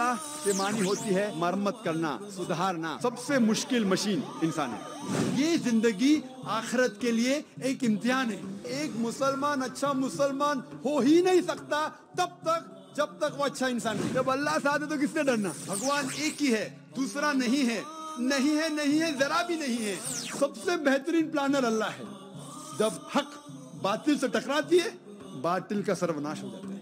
ये मानी होती है मरम्मत करना सुधारना सबसे मुश्किल मशीन इंसान है ये जिंदगी आखरत के लिए एक इम्तिहान है एक मुसलमान अच्छा मुसलमान हो ही नहीं सकता तब तक जब तक वो अच्छा इंसान है जब अल्लाह साथ है तो किससे डरना भगवान एक ही है दूसरा नहीं है नहीं है नहीं है जरा भी नहीं है सबसे बेहतरीन प्लानर अल्लाह है जब हक बातिल से टकराती है बातिल का सर्वनाश हो जाता है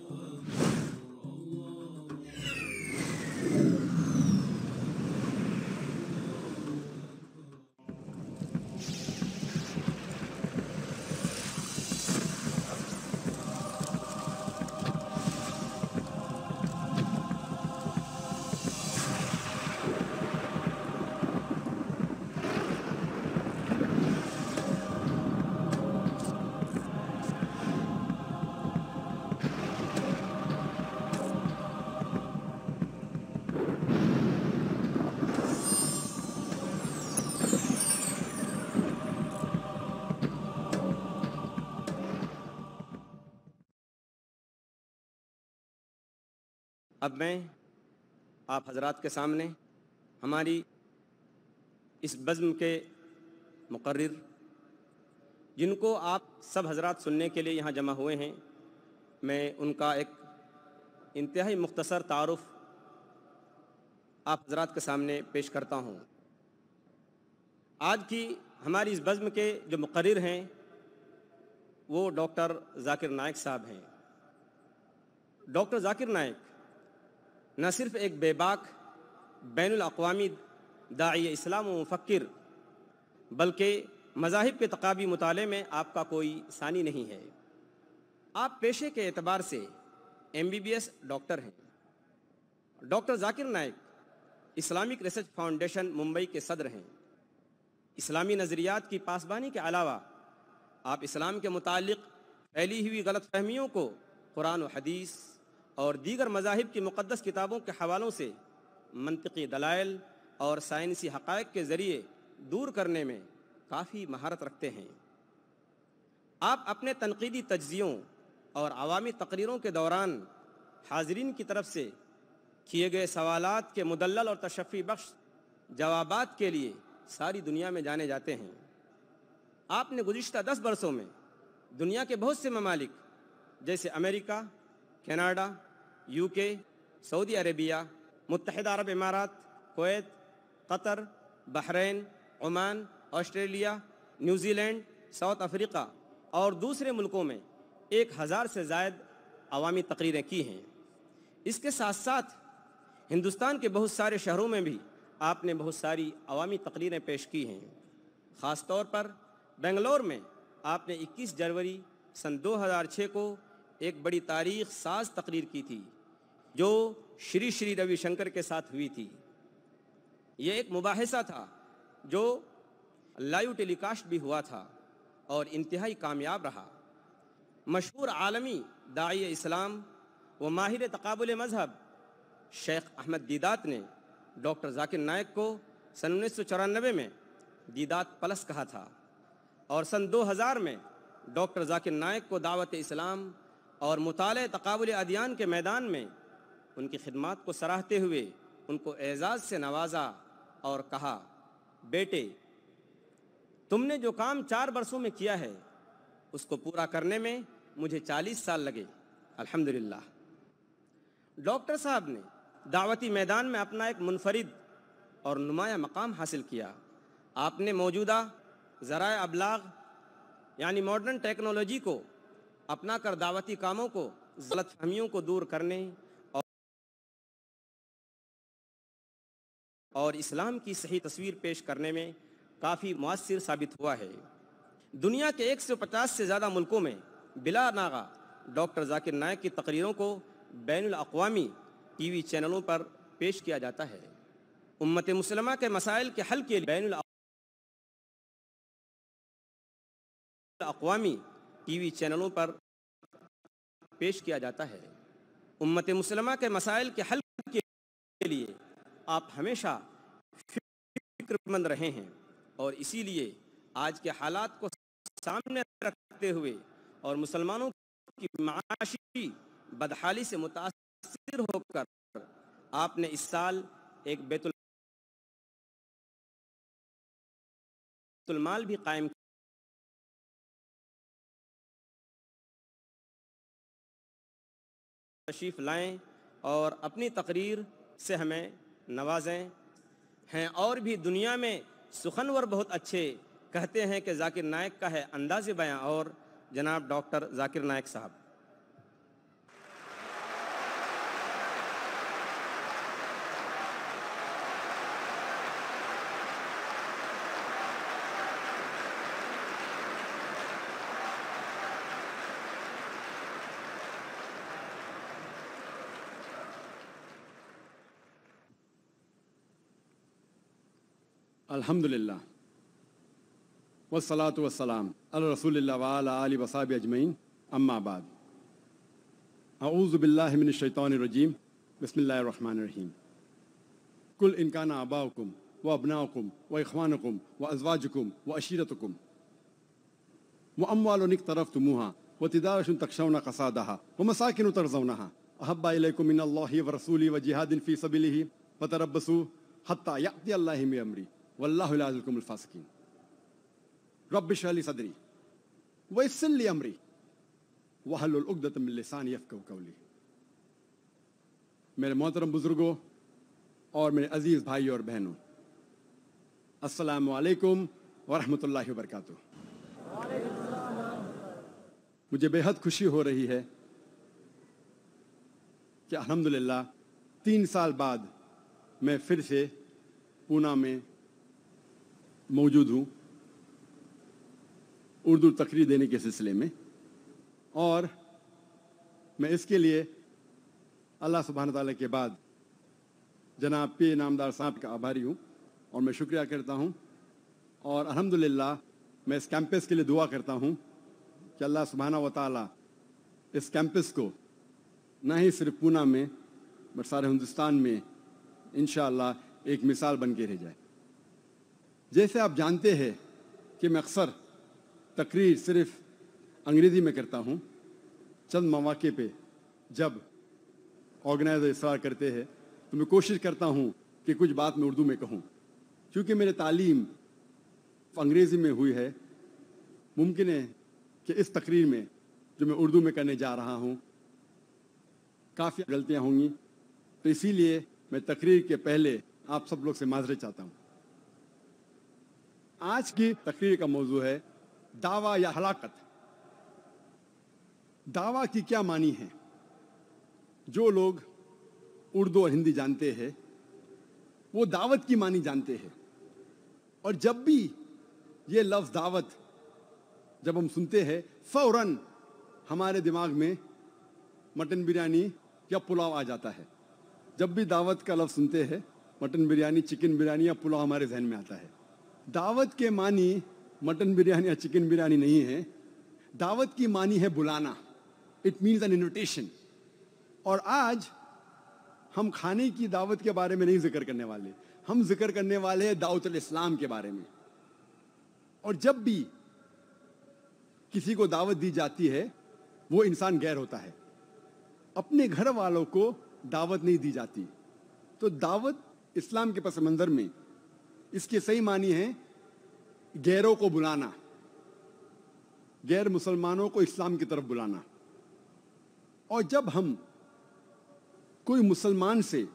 अब मैं आप हजरात के सामने हमारी इस बज़म के मुकर जिनको आप सब हजरात सुनने के लिए यहाँ जमा हुए हैं मैं उनका एक इंतहाई मुख्तसर तारफ़ आप हजरात के सामने पेश करता हूँ आज की हमारी इस बज़म के जो मुकर हैं वो डॉक्टर जाकिर नायक साहब हैं डॉक्टर जाकिर नायक न सिर्फ एक बेबाक बैन अवी दाई इस्लाम व मुफक्र बल्कि मजाहब के तकबी मुताले में आपका कोई सानी नहीं है आप पेशे के एतबार से M B B S doctor हैं doctor Zakir Naik Islamic research foundation Mumbai के सदर हैं इस्लामी नज़रियात की पासबानी के अलावा आप इस्लाम के मुतल फैली हुई गलत फहमियों को कुरान हदीस और दीगर मजाहब की मुक़दस किताबों के हवालों से मनतकी दलाइल और साइंसी हक़ के ज़रिए दूर करने में काफ़ी महारत रखते हैं आप अपने तनकीदी तजियों और आवामी तकरीरों के दौरान हाजरीन की तरफ से किए गए सवाल के मुदल और तशफ़ी बख्श जवाब के लिए सारी दुनिया में जाने जाते हैं आपने गुज्त दस बरसों में दुनिया के बहुत से ममालिक जैसे America Canada UK Saudi Arabia मुतहद अरब इमारात कोत Qatar Bahrain Oman Australia New Zealand South Africa और दूसरे मुल्कों में एक हज़ार से जायद अवामी तकरीरें की हैं इसके साथ साथ हिंदुस्तान के बहुत सारे शहरों में भी आपने बहुत सारी अवामी तकरीरें पेश की हैं ख़ास तौर पर बेंगलोर में आपने 21 जनवरी सन 2006 को एक बड़ी तारीख साज तकरीर की थी जो श्री श्री रविशंकर के साथ हुई थी ये एक मुबासा था जो लाइव टेलीकास्ट भी हुआ था और इंतहाई कामयाब रहा मशहूर आलमी दाई इस्लाम व माहिर तकबुल मज़हब शेख अहमद दीदात ने डॉक्टर जाकिर नायक को सन उन्नीस सौ में दीदात प्लस कहा था और सन 2000 में डॉक्टर जाकिर नायक को दावत इस्लाम और मुताल तकबुल अदियान के मैदान में उनकी खिदमत को सराहते हुए उनको एज़ाज़ से नवाजा और कहा बेटे तुमने जो काम चार बरसों में किया है उसको पूरा करने में मुझे चालीस साल लगे अल्हम्दुलिल्लाह। डॉक्टर साहब ने दावती मैदान में अपना एक मुनफरद और नुमाया मकाम हासिल किया आपने मौजूदा ज़रा अबलाग यानी मॉडर्न टेक्नोलॉजी को अपना कर दावती कामों को गलत फहमियों को दूर करने और, इस्लाम की सही तस्वीर पेश करने में काफ़ी मौसर साबित हुआ है दुनिया के 150 से ज़्यादा मुल्कों में बिला नागा डॉक्टर जाकिर नायक की तकरीरों को बैन अवी टी वी चैनलों पर पेश किया जाता है उम्मत मुसलमा के मसाइल के हल के लिए बैन अवी टीवी चैनलों पर पेश किया जाता है उम्मत मुसलमा के मसाइल के हल के लिए आप हमेशा फिक्रमंद रहे हैं और इसीलिए आज के हालात को सामने रखते हुए और मुसलमानों की माशी बदहाली से मुतासर होकर आपने इस साल एक बैतुल माल भी कायम तशरीफ़ लाएं और अपनी तकरीर से हमें नवाजें हैं और भी दुनिया में सुखनवर बहुत अच्छे कहते हैं कि जाकिर नायक का है अंदाज़ बयां और जनाब डॉक्टर जाकिर नायक साहब الحمد لله والصلاة والسلام على رسول الله وعلى آله وصحبه أجمعين أما بعد أعوذ بالله من الشيطان الرجيم بسم الله الرحمن الرحيم كل إن كان آباؤكم وأبناؤكم وإخوانكم وأزواجكم وأشيرتكم وأموال اقترفتموها وتدارش تخشون قصادها ومساكن ترزونها أحب إليكم من الله ورسوله وجهاد في سبيله فتربصوا حتى يأتي الله بأمري वल्लाकुमफासकिन रब सदरी व अमरी वहलुलगदतमिलसान मेरे मोहतरम बुज़ुर्गों और मेरे अज़ीज़ भाई और बहनों असलकम वरहमल वर्क मुझे बेहद खुशी हो रही है कि अलहमदिल्ला तीन साल बाद मैं फिर से पूना में मौजूद हूँ उर्दू तकरीर देने के सिलसिले में और मैं इसके लिए अल्लाह सुबहान तला के बाद जनाब पी नामदार साहब का आभारी हूँ और मैं शुक्रिया करता हूँ और अल्हम्दुलिल्लाह मैं इस कैंपस के लिए दुआ करता हूँ कि अल्लाह सुबहाना व ताली इस कैंपस को ना ही सिर्फ पूना में बट सारे हिंदुस्तान में इन एक मिसाल बन के रह जाए जैसे आप जानते हैं कि मैं अक्सर तकरीर सिर्फ अंग्रेज़ी में करता हूँ चंद मौाक़े पे जब ऑर्गेनाइजर इसरार करते हैं तो मैं कोशिश करता हूँ कि कुछ बात मैं उर्दू में कहूँ क्योंकि मेरी तालीम अंग्रेज़ी में हुई है मुमकिन है कि इस तकरीर में जो मैं उर्दू में करने जा रहा हूँ काफ़ी गलतियाँ होंगी तो इसीलिए मैं तकरीर के पहले आप सब लोग से माजरे चाहता हूँ आज की तकरीर का मौजू है दावा या हलाकत दावा की क्या मानी है जो लोग उर्दू और हिंदी जानते हैं वो दावत की मानी जानते हैं और जब भी ये लफ्ज़ दावत जब हम सुनते हैं फौरन हमारे दिमाग में मटन बिरयानी या पुलाव आ जाता है जब भी दावत का लफ्ज़ सुनते हैं मटन बिरयानी चिकन बिरयानी या पुलाव हमारे जहन में आता है दावत के मानी मटन बिरयानी या चिकन बिरयानी नहीं है दावत की मानी है बुलाना इट मीन्स एन इन्विटेशन और आज हम खाने की दावत के बारे में नहीं जिक्र करने वाले हम जिक्र करने वाले हैं दावत इस्लाम के बारे में और जब भी किसी को दावत दी जाती है वो इंसान गैर होता है अपने घर वालों को दावत नहीं दी जाती तो दावत इस्लाम के पस मंजर में इसके सही मानी है गैरों को बुलाना गैर मुसलमानों को इस्लाम की तरफ बुलाना और जब हम कोई मुसलमान से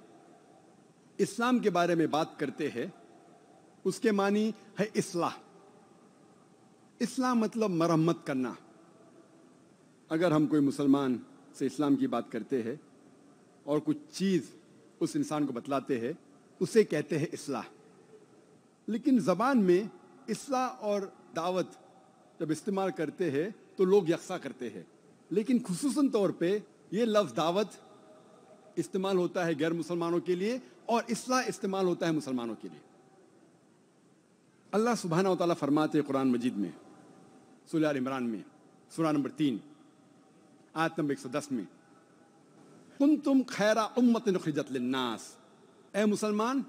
इस्लाम के बारे में बात करते हैं उसके मानी है इसलाह इस्लाम मतलब मरम्मत करना अगर हम कोई मुसलमान से इस्लाम की बात करते हैं और कुछ चीज़ उस इंसान को बतलाते हैं उसे कहते हैं इसलाह लेकिन ज़बान में इसला और दावत जब इस्तेमाल करते हैं तो लोग यकसा करते हैं लेकिन खसूस तौर पर यह लफ्ज़ दावत इस्तेमाल होता है गैर मुसलमानों के लिए और इसलाह इस्तेमाल होता है मुसलमानों के लिए अल्लाह सुबहाना तला फरमाते कुरान मजीद में सुलह इमरान में सुरा नंबर तीन आयत नंबर एक सौ दस में तुम तुम खैरा उम्मत नास ए मुसलमान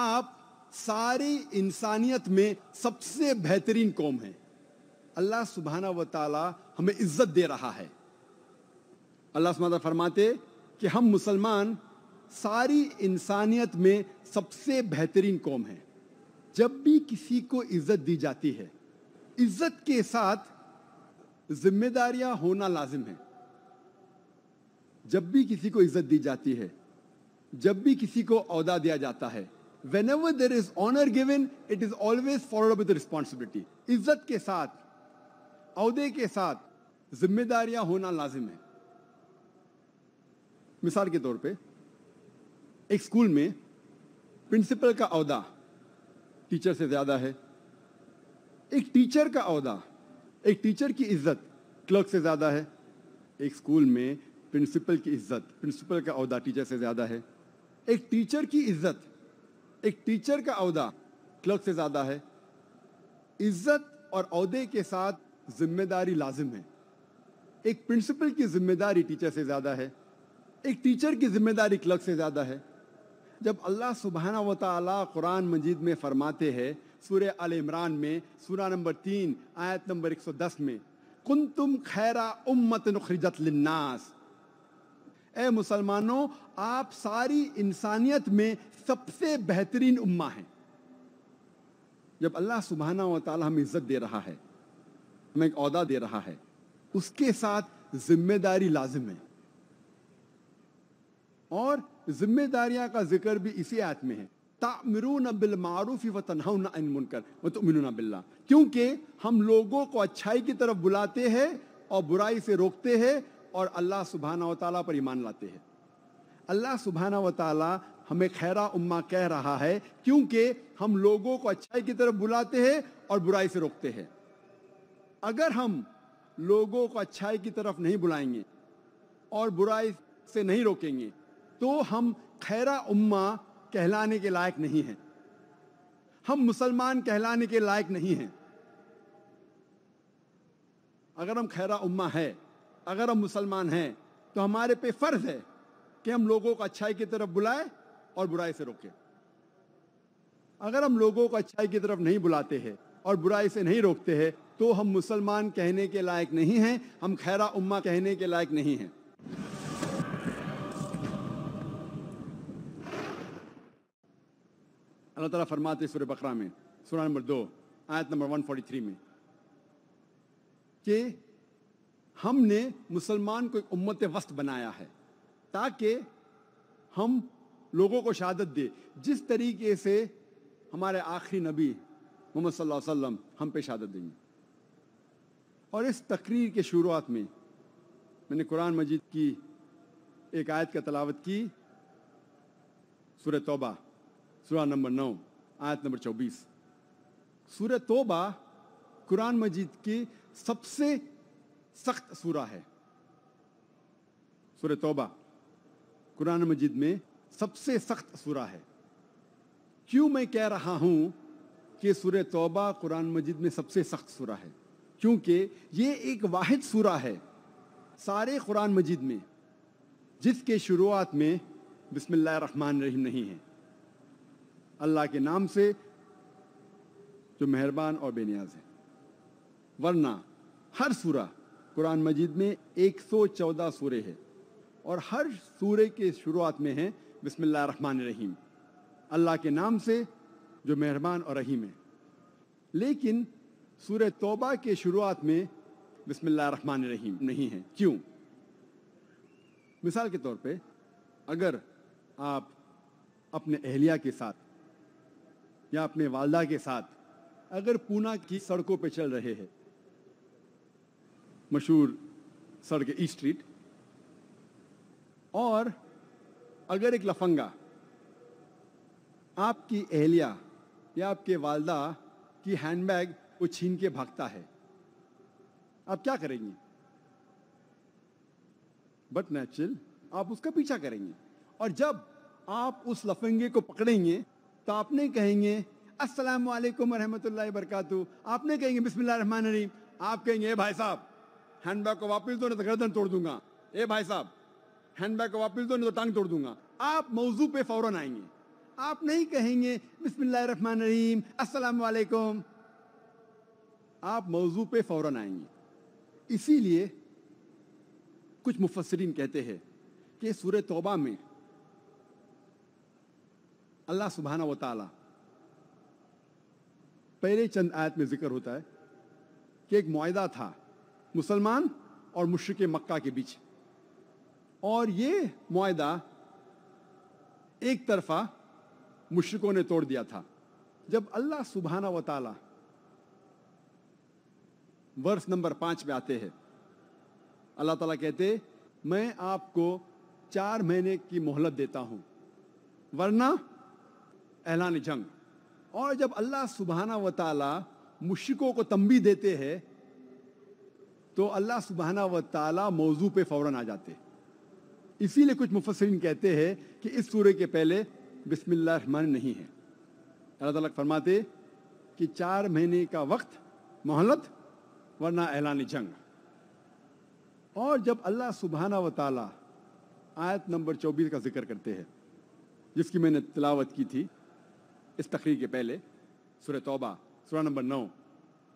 आप सारी इंसानियत में सबसे बेहतरीन कौम है अल्लाह सुबहाना व ताला हमें इज्जत दे रहा है अल्लाह सुबहाना फरमाते कि हम मुसलमान सारी इंसानियत में सबसे बेहतरीन कौम है जब भी किसी को इज्जत दी जाती है इज्जत के साथ जिम्मेदारियां होना लाजिम है जब भी किसी को इज्जत दी जाती है जब भी किसी को अहदा दिया जाता है whenever there is honor given, it is always followed up with the responsibility. इज्जत के साथ अहदे के साथ जिम्मेदारियां होना लाजिम है मिसाल के तौर पे एक स्कूल में प्रिंसिपल का अहदा टीचर से ज़्यादा है एक टीचर का अहदा एक टीचर की इज्जत क्लर्क से ज़्यादा है एक स्कूल में प्रिंसिपल की इज्जत प्रिंसिपल का अहदा टीचर से ज़्यादा है एक टीचर की इज्जत एक टीचर का अहदा क्लर्क से ज़्यादा है इज्जत और अहदे के साथ जिम्मेदारी लाजिम है एक प्रिंसिपल की जिम्मेदारी टीचर से ज़्यादा है एक टीचर की जिम्मेदारी क्लर्क से ज़्यादा है जब अल्लाह सुबहाना व कुरान मजीद में फरमाते हैं सूर्य अल इमरान में सूरा नंबर तीन आयत नंबर 110 में कुन तुम खैरा उम्मत नखरजत ए मुसलमानों आप सारी इंसानियत में सबसे बेहतरीन उम्मा हैं जब अल्लाह सुबहाना वाली हमें इज्जत दे रहा है हमें एक अहदा दे रहा है उसके साथ जिम्मेदारी लाजिम है और जिम्मेदारियां का जिक्र भी इसी आयत में है तामिरून बिल मारूफ व तनहाउन मुनकर व तुमिन बिल्ला क्योंकि हम लोगों को अच्छाई की तरफ बुलाते हैं और बुराई से रोकते हैं और अल्लाह सुबहाना वाली पर ईमान लाते हैं अल्लाह सुबहाना वाली हमें खैरा उम्मा कह रहा है क्योंकि हम लोगों को अच्छाई की तरफ बुलाते हैं और बुराई से रोकते हैं अगर हम लोगों को अच्छाई की तरफ नहीं बुलाएंगे और बुराई से नहीं रोकेंगे तो हम खैरा उम्मा कहलाने के लायक नहीं हैं हम मुसलमान कहलाने के लायक नहीं हैं अगर हम खैरा उम्मा है अगर हम मुसलमान हैं तो हमारे पे फर्ज है कि हम लोगों को अच्छाई की तरफ बुलाए और बुराई से रोकें अगर हम लोगों को अच्छाई की तरफ नहीं बुलाते हैं और बुराई से नहीं रोकते हैं तो हम मुसलमान कहने के लायक नहीं हैं हम खैरा उम्मा कहने के लायक नहीं हैं अल्लाह ताला फरमाते सुर बकरा में सूर्य नंबर दो आयत नंबर 143 में कि हमने मुसलमान को एक उम्मत वस्त बनाया है ताकि हम लोगों को शहादत दे जिस तरीके से हमारे आखिरी नबी मोहम्मद सल्लल्लाहु वसल्लम हम पे शहादत देंगे और इस तकरीर के शुरुआत में मैंने कुरान मजीद की एक आयत का तलावत की सूर तोबा सूर्य नंबर नौ आयत नंबर चौबीस सूर तोबा कुरान मजीद की सबसे सख्त सूरा है सूर तोबा कुरान मजिद में सबसे सख्त सूरा है क्यों मैं कह रहा हूं कि सूर तोबा कुरान मजिद में सबसे सख्त सूरा है क्योंकि ये एक वाहिद सूरा है सारे कुरान मजिद में जिसके शुरुआत में रहमान रहीम नहीं है अल्लाह के नाम से जो मेहरबान और बेनियाज है वरना हर सूरा कुरान मजीद में 114 सूरे हैं और हर सूरे के शुरुआत में है बिस्मिल्लाह रहमान रहीम अल्लाह के नाम से जो मेहरबान और रहीम है लेकिन सूर तोबा के शुरुआत में बिस्मिल्लाह रहमान रहीम नहीं है क्यों मिसाल के तौर पे अगर आप अपने अहलिया के साथ या अपने वालदा के साथ अगर पूना की सड़कों पे चल रहे हैं मशहूर सड़क ई स्ट्रीट और अगर एक लफंगा आपकी अहलिया या आपके वालदा की हैंडबैग को छीन के भागता है आप क्या करेंगे बट नेचुरल आप उसका पीछा करेंगे और जब आप उस लफंगे को पकड़ेंगे तो आपने कहेंगे असलम वरहमत लाही बरकत आपने कहेंगे बिस्मिल्लाह रहमान रहीम आप कहेंगे भाई साहब हैंड बैग को वापस दो नहीं तो गर्दन तोड़ दूंगा ए भाई साहब हैंड बैग को वापस दो नहीं तो टांग तोड़ दूंगा आप मौजू पे फौरन आएंगे आप नहीं कहेंगे अस्सलाम वालेकुम आप मौजू पे फौरन आएंगे इसीलिए कुछ मुफसरीन कहते हैं कि सूर्य तौबा में अल्लाह सुबहाना व ताला पहले चंद आयत में जिक्र होता है कि एक माहा था मुसलमान और मुश्रक मक्का के बीच और ये माहा एक तरफा मुश्रकों ने तोड़ दिया था जब अल्लाह सुबहाना व ताला वर्ष नंबर पांच में आते हैं अल्लाह ताला कहते मैं आपको चार महीने की मोहलत देता हूं वरना ऐलान जंग और जब अल्लाह सुबहाना व ताला मुश्रकों को तंबी देते हैं तो अल्लाह सुबहाना व ताला मौजू पे फ़ौरन आ जाते इसीलिए कुछ मुफसरिन कहते हैं कि इस सूर्य के पहले बिस्मिल्लाहमान नहीं है अल्लाह तला फरमाते कि चार महीने का वक्त मोहलत वरना ऐलान जंग और जब अल्लाह सुबहाना व ताला आयत नंबर चौबीस का जिक्र करते हैं जिसकी मैंने तलावत की थी इस तकरीर के पहले सुरह तोबा सुरह नंबर नौ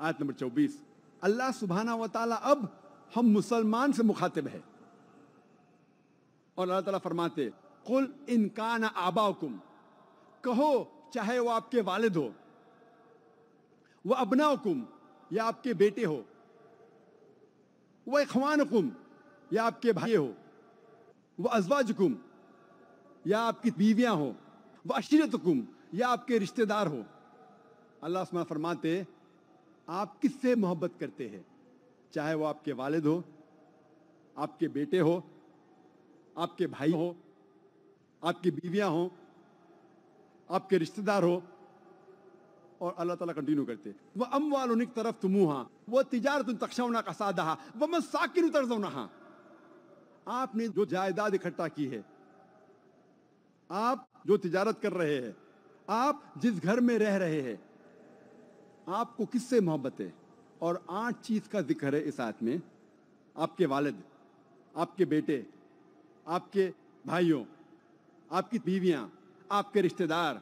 आयत नंबर चौबीस अल्लाह सुबहाना व ताला अब हम मुसलमान से मुखातिब है और अल्लाह ताला फरमाते कुल इनकान आबाकुम कहो चाहे वो आपके वालिद हो वह अबनाकुम या आपके बेटे हो वह इखवानकुम या आपके भाई हो वह अजवाजकुम या आपकी बीवियां हो वह अशीरतकुम या आपके रिश्तेदार हो अल्लाह फरमाते आप किससे मोहब्बत करते हैं चाहे वो आपके वालिद हो आपके बेटे हो आपके भाई हो आपकी बीवियां हो आपके रिश्तेदार हो और अल्लाह ताला कंटिन्यू करते वह अम वाल उनकी तरफ हाँ वह तिजारत तक्षवना का सादा वह मैं साकिर उतर आपने जो जायदाद इकट्ठा की है आप जो तिजारत कर रहे हैं आप जिस घर में रह रहे हैं आपको किससे मोहब्बत है और आठ चीज़ का जिक्र है इस आयत में आपके वालद आपके बेटे आपके भाइयों आपकी बीवियां आपके रिश्तेदार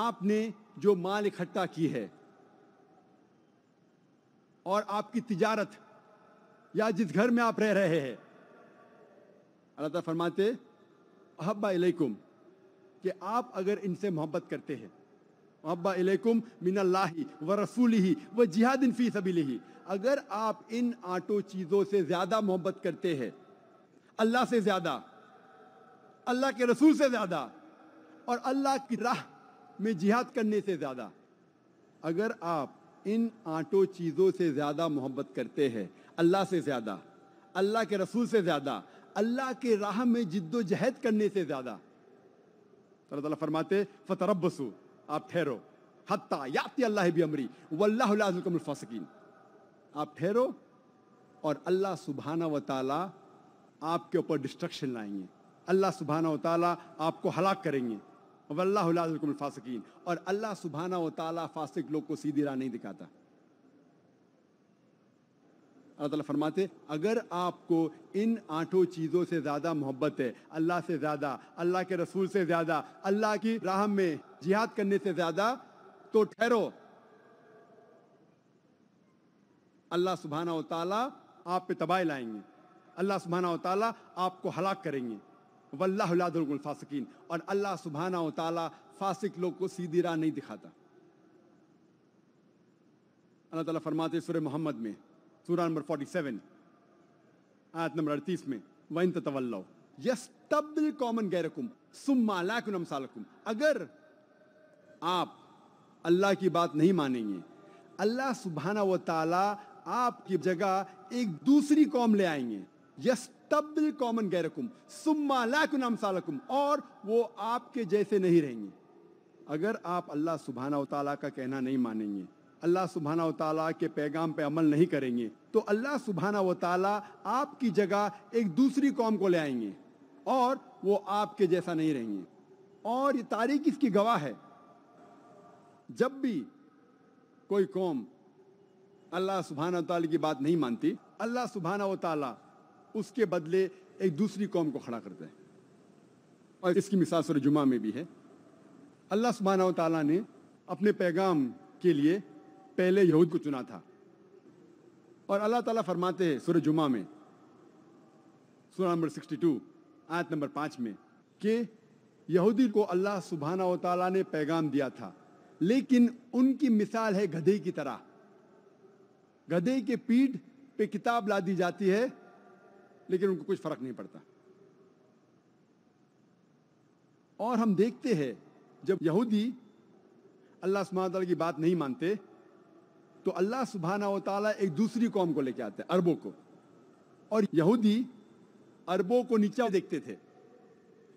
आपने जो माल इकट्ठा की है और आपकी तिजारत या जिस घर में आप रह रहे हैं अल्लाह ताला फरमाते अहब्बा कि आप अगर इनसे मोहब्बत करते हैं इलेकुम मिनल्लाही व रसूली व जिहादिन फ़ी सबीली अगर आप इन आठों चीज़ों से ज़्यादा मोहब्बत करते हैं अल्लाह से ज़्यादा अल्लाह के रसूल से ज़्यादा और अल्लाह की राह में जिहाद करने से ज़्यादा अगर आप इन आठों चीज़ों से ज़्यादा मोहब्बत करते हैं अल्लाह से ज़्यादा अल्लाह के रसूल से ज़्यादा अल्लाह के राह में जिद्दोजहद करने से ज़्यादा अल्लाह फरमाते फ़तरबसू आप ठहरो हत्ता अल्लाह भी अमरी वल्लाफासकिन आप ठहरो और अल्लाह सुबहाना व ताला आपके ऊपर डिस्ट्रक्शन लाएंगे अल्लाह सुबहाना व ताला आपको हलाक करेंगे वल्लाफासकिन और अल्लाह सुबहाना व ताला फासिक लोग को सीधी राह नहीं दिखाता अल्लाह ताला फरमाते अगर आपको इन आठों चीज़ों से ज़्यादा मोहब्बत है अल्लाह से ज़्यादा अल्लाह के रसूल से ज़्यादा अल्लाह की राह में जिहाद करने से ज्यादा तो ठहरो अल्लाह सुबहाना ताला आप पे तबाही लाएंगे अल्लाह सुबहाना ताला आपको हलाक करेंगे वल्लाफासकिन और अल्लाह सुबहाना ताला फासिक लोग को सीधी राह नहीं दिखाता अल्लाह ताला फरमाते सुर मोहम्मद में सूरा नंबर 47 आयत नंबर अड़तीस में वन तवल्लो यस तब्दल कॉमन गैरकुम सुम मालाकुम अगर आप अल्लाह की बात नहीं मानेंगे अल्लाह सुबहाना व ताला आपकी जगह एक दूसरी कौम ले आएंगे यस तब्दल कॉमन गैरकुम सुम्मा लाकुन अमसालकुम और वो आपके जैसे नहीं रहेंगे अगर आप अल्लाह सुबहाना ताला का कहना नहीं मानेंगे अल्लाह सुबहाना ताला के पैगाम पे अमल नहीं करेंगे तो अल्लाह सुबहाना ताला आपकी जगह एक दूसरी कौम को ले आएंगे और वो आपके जैसा नहीं रहेंगे और ये तारीख इसकी गवाह है जब भी कोई कौम अल्लाह सुबहाना ताली की बात नहीं मानती अल्लाह सुबहाना व ताला उसके बदले एक दूसरी कौम को खड़ा करते हैं और इसकी मिसाल सर जुमा में भी है अल्लाह सुबहाना ताला ने अपने पैगाम के लिए पहले यहूद को चुना था और अल्लाह ताला फरमाते हैं सुर जुमा में सूर नंबर 62 आयत नंबर पाँच में कि यहूदी को अल्लाह सुबहाना ताला ने पैगाम दिया था लेकिन उनकी मिसाल है गधे की तरह गधे के पीठ पे किताब ला दी जाती है लेकिन उनको कुछ फर्क नहीं पड़ता और हम देखते हैं जब यहूदी अल्लाह सुबह की बात नहीं मानते तो अल्लाह सुबहाना वाली एक दूसरी कौम को लेकर आते अरबों को और यहूदी अरबों को नीचा देखते थे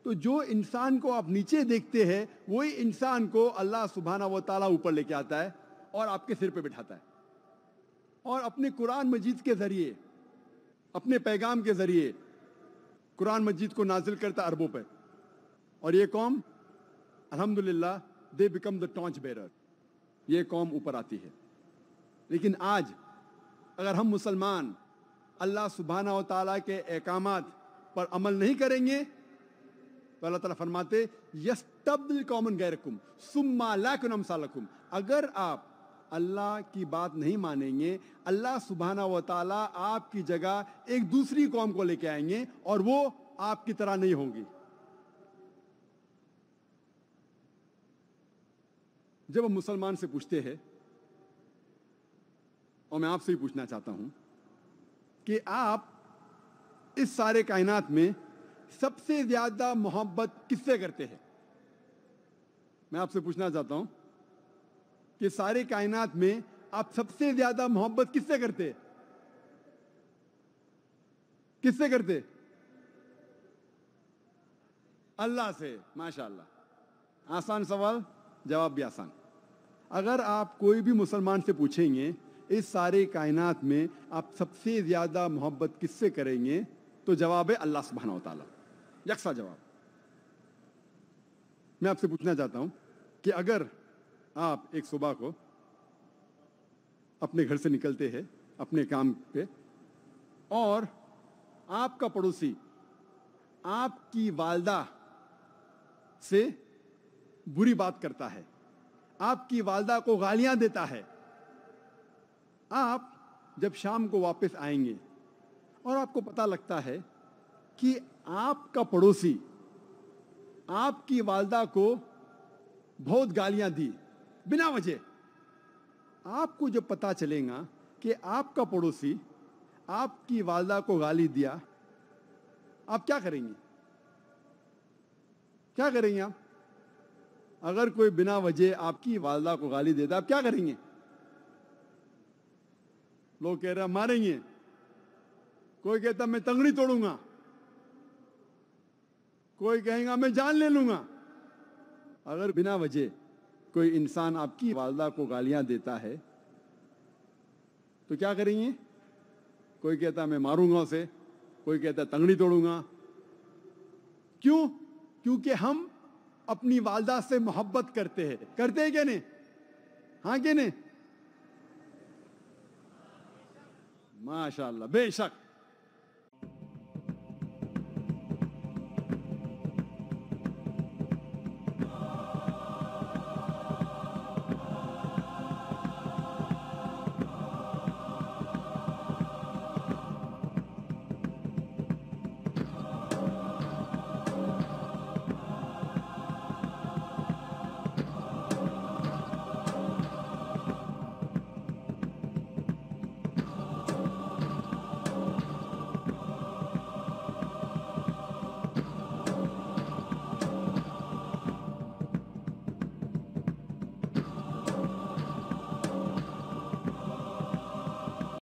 तो जो इंसान को आप नीचे देखते हैं वही इंसान को अल्लाह सुबहाना व ताला ऊपर लेके आता है और आपके सिर पे बिठाता है और अपने कुरान मजीद के ज़रिए अपने पैगाम के ज़रिए कुरान मजीद को नाजिल करता अरबों पर और ये कौम अलहमदिल्ला they become the torch bearer ये कौम ऊपर आती है लेकिन आज अगर हम मुसलमान अल्लाह सुबहाना व ताली के अहकाम पर अमल नहीं करेंगे तो अल्लाह ताला फरमाते कॉमन गैरकुम सुम्मा लाकुनम सालकुम अगर आप अल्लाह की बात नहीं मानेंगे अल्लाह सुबहाना व ताला आपकी जगह एक दूसरी कौम को लेके आएंगे और वो आपकी तरह नहीं होंगी जब हम मुसलमान से पूछते हैं और मैं आपसे ही पूछना चाहता हूं कि आप इस सारे कायनात में सबसे ज्यादा मोहब्बत किससे करते हैं मैं आपसे पूछना चाहता हूं कि सारे कायनात में आप सबसे ज्यादा मोहब्बत किससे करते किससे करते अल्लाह से माशाल्लाह आसान सवाल जवाब भी आसान अगर आप कोई भी मुसलमान से पूछेंगे इस सारे कायनात में आप सबसे ज़्यादा मोहब्बत किससे करेंगे तो जवाब है अल्लाह सुबहाना तला यकसा जवाब मैं आपसे पूछना चाहता हूं कि अगर आप एक सुबह को अपने घर से निकलते हैं अपने काम पे और आपका पड़ोसी आपकी वालदा से बुरी बात करता है आपकी वालदा को गालियां देता है आप जब शाम को वापस आएंगे और आपको पता लगता है कि आपका पड़ोसी आपकी वालदा को बहुत गालियां दी बिना वजह आपको जब पता चलेगा कि आपका पड़ोसी आपकी वालदा को गाली दिया आप क्या करेंगे क्या करेंगे आप अगर कोई बिना वजह आपकी वालदा को गाली देता आप क्या करेंगे लोग कह रहे मारेंगे कोई कहता मैं तंगड़ी तोड़ूंगा कोई कहेगा मैं जान ले लूंगा अगर बिना वजह कोई इंसान आपकी वालदा को गालियां देता है तो क्या करेंगे कोई कहता मैं मारूंगा उसे कोई कहता तंगड़ी तोड़ूंगा क्यों क्योंकि हम अपनी वालदा से मोहब्बत करते हैं करते हैं क्या नहीं हाँ क्या नहीं माशाल्लाह बेशक